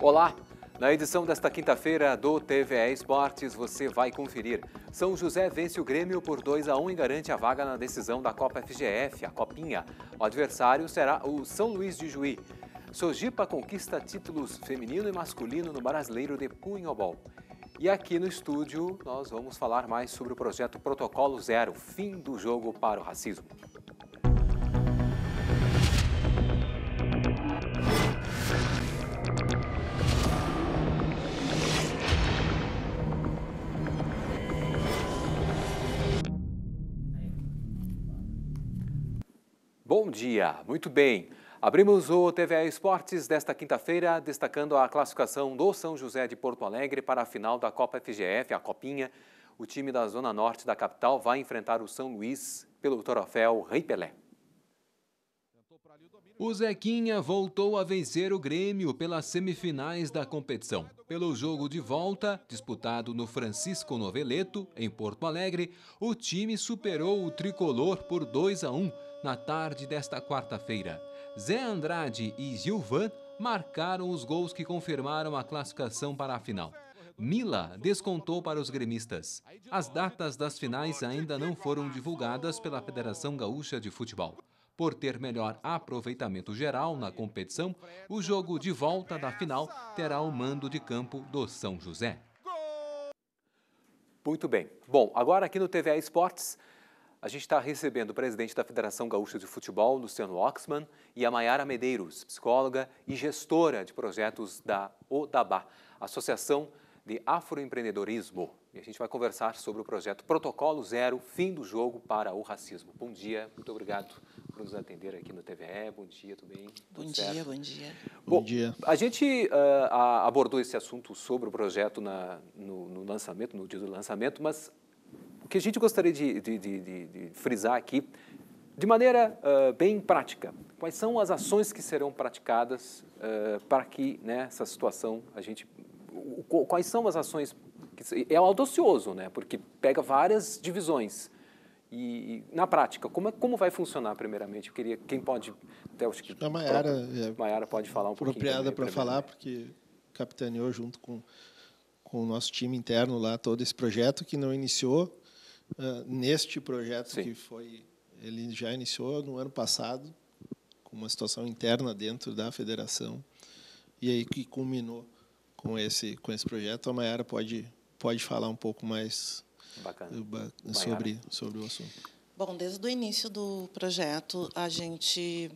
Olá! Na edição desta quinta-feira do TVE Esportes, você vai conferir. São José vence o Grêmio por 2 a 1 e garante a vaga na decisão da Copa FGF, a Copinha. O adversário será o São Luís de Juí. Sojipa conquista títulos feminino e masculino no Brasileiro de Punhobol. E aqui no estúdio nós vamos falar mais sobre o projeto Protocolo Zero, fim do jogo para o racismo. Bom dia, muito bem. Abrimos o TVA Esportes desta quinta-feira, destacando a classificação do São José de Porto Alegre para a final da Copa FGF, a Copinha. O time da Zona Norte da capital vai enfrentar o São Luís pelo troféu Rei Pelé. O Zequinha voltou a vencer o Grêmio pelas semifinais da competição. Pelo jogo de volta, disputado no Francisco Noveleto, em Porto Alegre, o time superou o tricolor por 2 a 1 na tarde desta quarta-feira. Zé Andrade e Gilvan marcaram os gols que confirmaram a classificação para a final. Mila descontou para os gremistas. As datas das finais ainda não foram divulgadas pela Federação Gaúcha de Futebol. Por ter melhor aproveitamento geral na competição, o jogo de volta da final terá o mando de campo do São José. Muito bem. Bom, agora aqui no TVA Esportes, a gente está recebendo o presidente da Federação Gaúcha de Futebol, Luciano Oxman, e a Maiara Medeiros, psicóloga e gestora de projetos da ODABA, Associação de Afroempreendedorismo. E a gente vai conversar sobre o projeto Protocolo Zero, Fim do Jogo para o Racismo. Bom dia, muito obrigado por nos atender aqui no TVE. Bom dia, tudo bem? Bom tudo dia, certo? bom dia. Bom, bom dia. A gente uh, abordou esse assunto sobre o projeto na, no, no lançamento, no dia do lançamento, mas o que a gente gostaria de, de, de, de frisar aqui, de maneira uh, bem prática, quais são as ações que serão praticadas uh, para que nessa né, situação a gente. O, quais são as ações. Que, é audacioso, né? Porque pega várias divisões. E, na prática, como, é, como vai funcionar primeiramente? Eu queria, quem pode, até acho que a Maiara, é, Maiara pode falar um pouco, pouquinho. Apropriada para falar, porque capitaneou junto com, com o nosso time interno lá todo esse projeto que não iniciou uh, neste projeto Sim. que foi ele já iniciou no ano passado com uma situação interna dentro da federação e aí que culminou com esse com esse projeto a Mayara pode pode falar um pouco mais Bacana. Eh, sobre Mayara. sobre o assunto bom desde o início do projeto a gente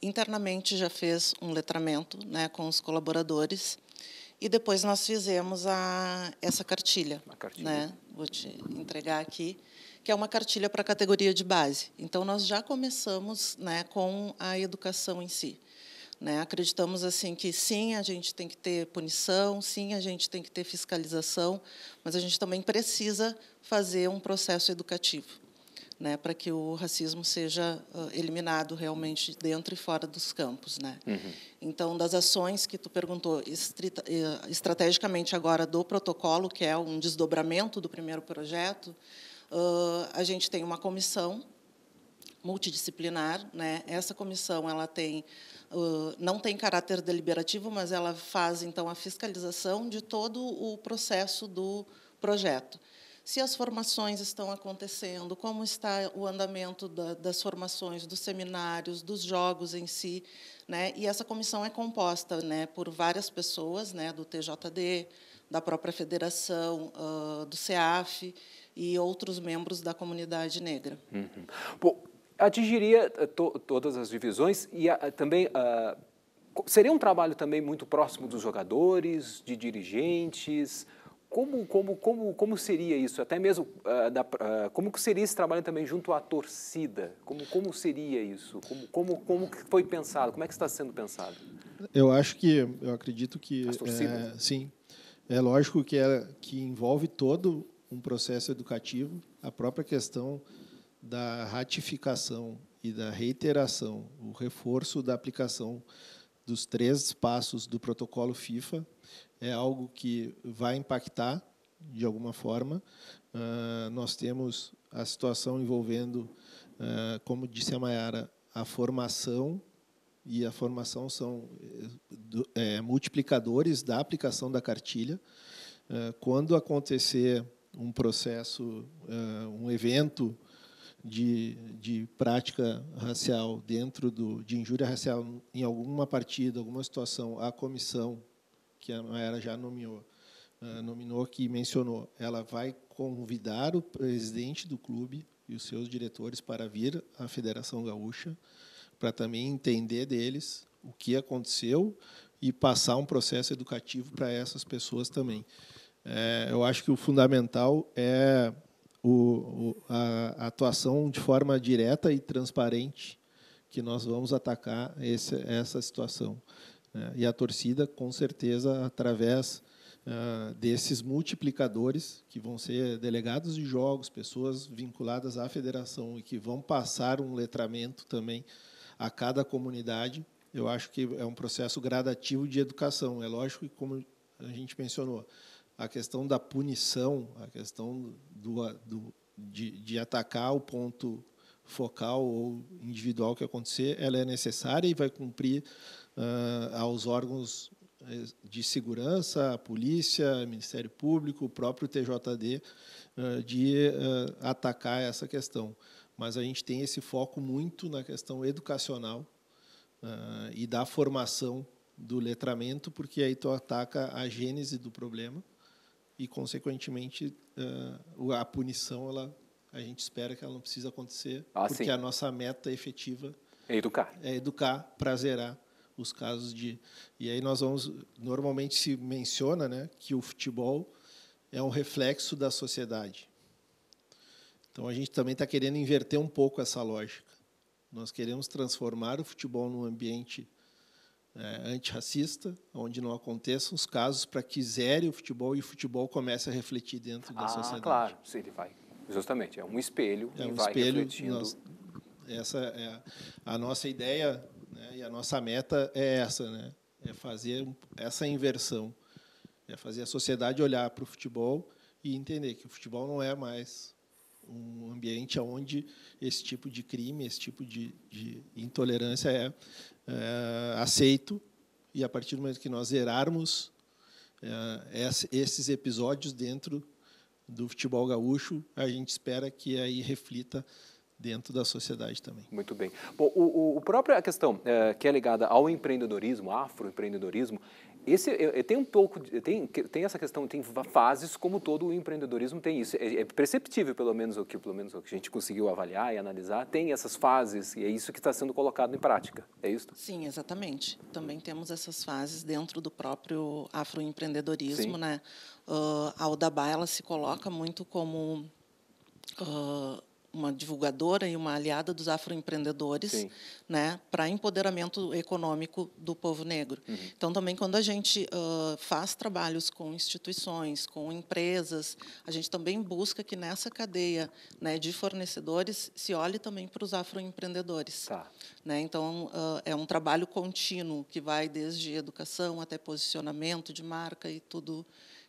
internamente já fez um letramento né com os colaboradores e depois nós fizemos a essa cartilha, cartilha. né vou te entregar aqui, que é uma cartilha para a categoria de base. Então, nós já começamos né, com a educação em si. Né? Acreditamos assim que sim, a gente tem que ter punição, sim, a gente tem que ter fiscalização, mas a gente também precisa fazer um processo educativo né, para que o racismo seja uh, eliminado realmente dentro e fora dos campos, né? Uhum. Então, das ações que tu perguntou, estrita, eh, estrategicamente agora do protocolo, que é um desdobramento do primeiro projeto, uh, a gente tem uma comissão multidisciplinar, né? Essa comissão ela tem uh, não tem caráter deliberativo, mas ela faz então a fiscalização de todo o processo do projeto se as formações estão acontecendo, como está o andamento da, das formações, dos seminários, dos jogos em si. Né? E essa comissão é composta né, por várias pessoas né, do TJD, da própria federação, uh, do CEAF e outros membros da comunidade negra. Uhum. Bom, atingiria eh, to, todas as divisões e a, eh, também uh, seria um trabalho também muito próximo dos jogadores, de dirigentes. Como, como, como, como seria isso? Até mesmo, uh, da, uh, como que seria esse trabalho também junto à torcida? Como, como seria isso? Como, como, como que foi pensado? Como é que está sendo pensado? Eu acho que, eu acredito que... As torcidas? É, sim. É lógico que, é, que envolve todo um processo educativo, a própria questão da ratificação e da reiteração, o reforço da aplicação dos três passos do protocolo FIFA, é algo que vai impactar de alguma forma. Uh, nós temos a situação envolvendo, uh, como disse a Mayara, a formação, e a formação são é, multiplicadores da aplicação da cartilha. Ah, quando acontecer um processo, um evento de, de prática racial dentro do, de injúria racial em alguma partida, alguma situação, a comissão que a Mayara já nomeou, ah, nominou, que mencionou, ela vai convidar o presidente do clube e os seus diretores para vir à Federação Gaúcha, para também entender deles o que aconteceu e passar um processo educativo para essas pessoas também. É, eu acho que o fundamental é o, o, a atuação de forma direta e transparente que nós vamos atacar esse, essa situação. É, e a torcida, com certeza, através é, desses multiplicadores que vão ser delegados de jogos, pessoas vinculadas à federação e que vão passar um letramento também a cada comunidade. Eu acho que é um processo gradativo de educação. É lógico que, como a gente mencionou, a questão da punição, a questão do, do de, de, atacar o ponto focal ou individual que acontecer, ela é necessária e vai cumprir uh, aos órgãos eh, de segurança, a polícia, Ministério Público, o próprio TJD, uh, ah, de uh, atacar essa questão. Mas a gente tem esse foco muito na questão educacional e da formação do letramento, porque aí tu ataca a gênese do problema e, consequentemente, a punição ela a gente espera que ela não precise acontecer, ah, porque sim. a nossa meta efetiva é educar, é educar para zerar os casos de. E aí nós vamos. Normalmente se menciona né, que o futebol é um reflexo da sociedade. Então a gente também está querendo inverter um pouco essa lógica. Nós queremos transformar o futebol num ambiente é, antirracista, onde não aconteçam os casos para que zere o futebol e o futebol comece a refletir dentro da ah, sociedade. Claro, se ele vai Justamente, é um espelho é um e vai espelho, refletindo. Nós, essa é a, a nossa ideia né, e a nossa meta é essa, né? É fazer essa inversão, é fazer a sociedade olhar para o futebol e entender que o futebol não é mais um ambiente onde esse tipo de crime, esse tipo de, de intolerância é, é, aceito e a partir do momento que nós zerarmos é, esses episódios dentro do futebol gaúcho, a gente espera que aí reflita dentro da sociedade também. Muito bem. Bom, o, o, o própria questão é, que é ligada ao empreendedorismo, afroempreendedorismo, esse eu, eu tem um pouco tem tem essa questão tem fases como todo o empreendedorismo tem isso é, é perceptível pelo menos o que pelo menos o que a gente conseguiu avaliar e analisar tem essas fases e é isso que está sendo colocado em prática é isso sim exatamente também temos essas fases dentro do próprio afroempreendedorismo né uh, a Udabá ela se coloca muito como uh, uma divulgadora e uma aliada dos afroempreendedores, né, para empoderamento econômico do povo negro. Uhum. Então também quando a gente uh, faz trabalhos com instituições, com empresas, a gente também busca que nessa cadeia, né, de fornecedores se olhe também para os afroempreendedores. Tá. Né? Então uh, é um trabalho contínuo que vai desde educação até posicionamento de marca e tudo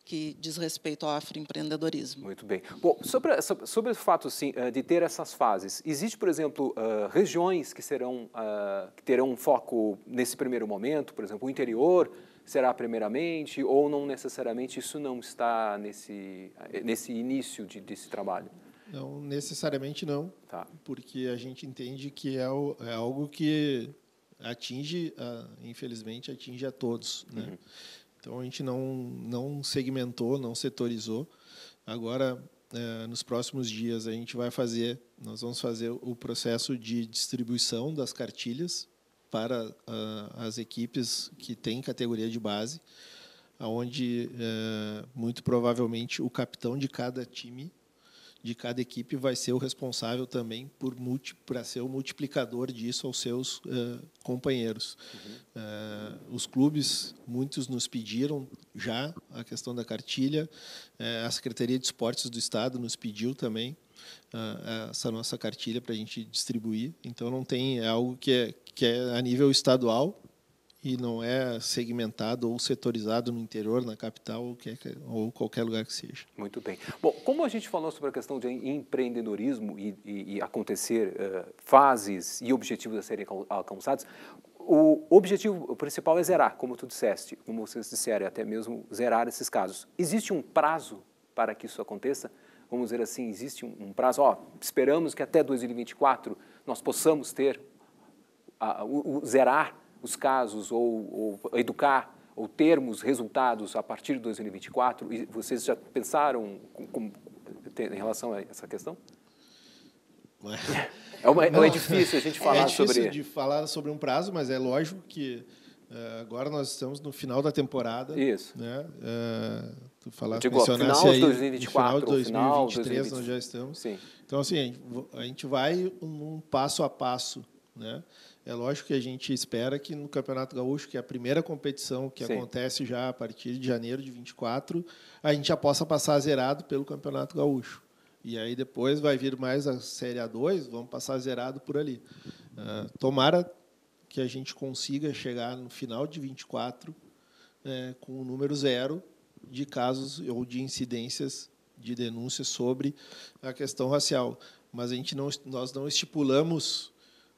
que diz respeito ao afroempreendedorismo. Muito bem. Bom, sobre, sobre o fato sim, eh, de ter essas fases, existe, por exemplo, eh, regiões que, serão, eh, que terão um foco nesse primeiro momento, por exemplo, o interior será primeiramente ou não necessariamente isso não está nesse, nesse início de, desse trabalho? Não, necessariamente não, tá. porque a gente entende que é, o, é algo que atinge, a, ah, infelizmente, atinge a todos. Né? Uhum. Então a gente não, não segmentou, não setorizou. Agora, é, nos próximos dias, a gente vai fazer, nós vamos fazer o processo de distribuição das cartilhas para ah, as equipes que têm categoria de base, onde é, muito provavelmente o capitão de cada time de cada equipe vai ser o responsável também por para ser o multiplicador disso aos seus uh, companheiros. Uhum. Uh, os clubes, muitos nos pediram já a questão da cartilha, uh, a Secretaria de Esportes do Estado nos pediu também essa nossa cartilha para a gente distribuir. Então não tem é algo que é, que é a nível estadual e não é segmentado ou setorizado no interior, na capital ou, que, ou qualquer lugar que seja. Muito bem. Bom, como a gente falou sobre a questão de empreendedorismo e, e, e acontecer uh, fases e objetivos a serem alcançados, o objetivo principal é zerar, como tu disseste, como vocês disseram, até mesmo zerar esses casos. Existe um prazo para que isso aconteça? Vamos dizer assim, existe um, um prazo, ó, esperamos que até 2024 nós possamos ter, uh, o, o zerar os casos ou, ou educar ou termos resultados a partir de 2024? E vocês já pensaram com, com, em relação a essa questão? É, uma, é não, é difícil a gente é falar sobre... É difícil sobre... de falar sobre um prazo, mas é lógico que uh, agora nós estamos no final da temporada. Isso. Né? Uh, tu falaste, digo, mencionaste aí, 2024, final de 2023 final, nós já estamos. Sim. Então, assim, a gente vai um passo a passo, né? É lógico que a gente espera que no Campeonato Gaúcho, que é a primeira competição que Sim. acontece já a partir de janeiro de 24, a gente já possa passar zerado pelo Campeonato Gaúcho. E aí depois vai vir mais a Série A2, vamos passar zerado por ali. Uh, tomara que a gente consiga chegar no final de 24 é, com o número zero de casos ou de incidências de denúncias sobre a questão racial. Mas a gente não, nós não estipulamos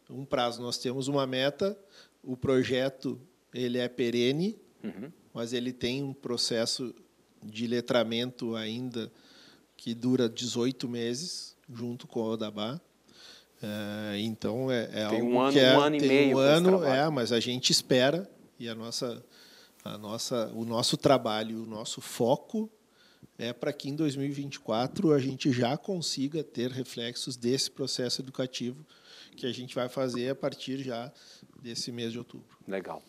um prazo. Nós temos uma meta, o projeto ele é perene, uhum. mas ele tem um processo de letramento ainda que dura 18 meses, junto com o Odabá. É, então, é, é tem algo um ano, que é, um ano e meio. Um ano, é, mas a gente espera e a nossa, a nossa, o nosso trabalho, o nosso foco é para que em 2024 a gente já consiga ter reflexos desse processo educativo que a gente vai fazer a partir já desse mês de outubro. Legal.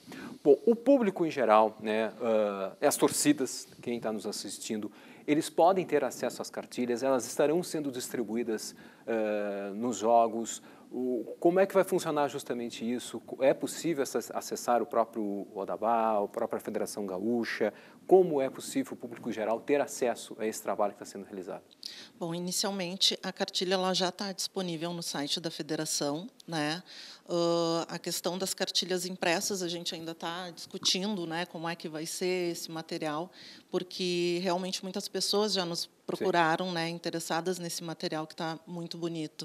Bom, o público em geral, né, uh, as torcidas, quem está nos assistindo, eles podem ter acesso às cartilhas, elas estarão sendo distribuídas uh, nos jogos, o, como é que vai funcionar justamente isso? É possível acessar o próprio Odabá, a própria Federação Gaúcha? Como é possível o público geral ter acesso a esse trabalho que está sendo realizado? Bom, inicialmente a cartilha ela já está disponível no site da Federação. Né? Uh, a questão das cartilhas impressas, a gente ainda está discutindo né, como é que vai ser esse material, porque realmente muitas pessoas já nos procuraram, Sim. né, interessadas nesse material que está muito bonito.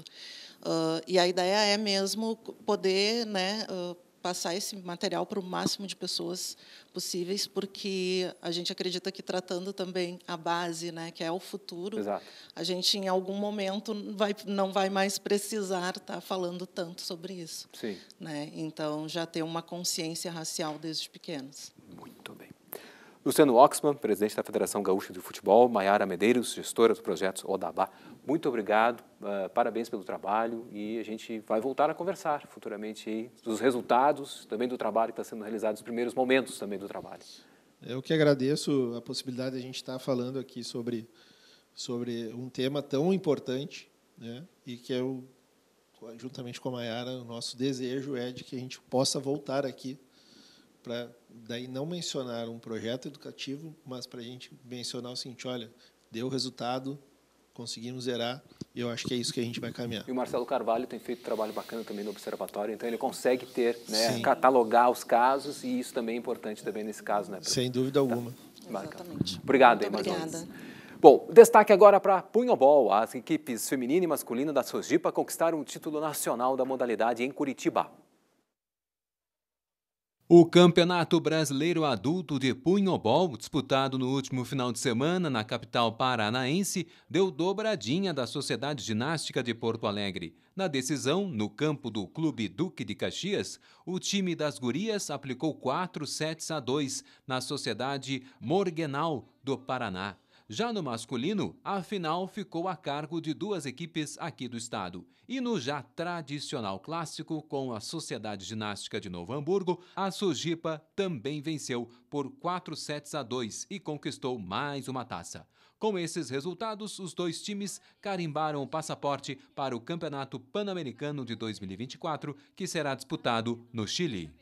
Uh, e a ideia é mesmo poder né, uh, passar esse material para o máximo de pessoas possíveis, porque a gente acredita que tratando também a base, né, que é o futuro, Exato. a gente em algum momento vai, não vai mais precisar estar tá falando tanto sobre isso. Sim. Né? Então, já ter uma consciência racial desde pequenos. Luciano Oxman, presidente da Federação Gaúcha de Futebol, Maiara Medeiros, gestora do projeto Odabá. Muito obrigado, uh, parabéns pelo trabalho e a gente vai voltar a conversar futuramente aí, dos resultados, também do trabalho que está sendo realizado, os primeiros momentos também do trabalho. Eu que agradeço a possibilidade de a gente estar falando aqui sobre, sobre um tema tão importante né, e que eu, juntamente com a Maiara, o nosso desejo é de que a gente possa voltar aqui para daí não mencionar um projeto educativo, mas para a gente mencionar o seguinte, olha, deu resultado, conseguimos zerar, e eu acho que é isso que a gente vai caminhar. E o Marcelo Carvalho tem feito trabalho bacana também no observatório, então ele consegue ter, né, catalogar os casos, e isso também é importante também nesse caso, né? Sem dúvida tá. alguma. Tá. Exatamente. Obrigado, Muito Obrigada. Bom, destaque agora para Punhobol. As equipes feminina e masculina da Sojipa conquistaram o título nacional da modalidade em Curitiba. O Campeonato Brasileiro Adulto de Punhobol, disputado no último final de semana na capital paranaense, deu dobradinha da Sociedade Ginástica de Porto Alegre. Na decisão, no campo do Clube Duque de Caxias, o time das gurias aplicou 4 sets a 2 na Sociedade Morgenal do Paraná. Já no masculino, a final ficou a cargo de duas equipes aqui do estado. E no já tradicional clássico, com a Sociedade Ginástica de Novo Hamburgo, a Sujipa também venceu por 4 sets a 2 e conquistou mais uma taça. Com esses resultados, os dois times carimbaram o passaporte para o Campeonato Pan-Americano de 2024, que será disputado no Chile.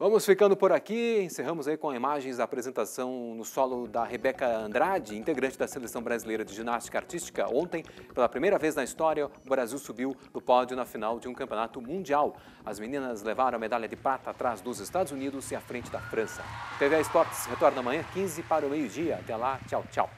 Vamos ficando por aqui, encerramos aí com imagens da apresentação no solo da Rebeca Andrade, integrante da Seleção Brasileira de Ginástica Artística. Ontem, pela primeira vez na história, o Brasil subiu no pódio na final de um campeonato mundial. As meninas levaram a medalha de prata atrás dos Estados Unidos e à frente da França. TV Esportes retorna amanhã, 15 para o meio-dia. Até lá, tchau, tchau.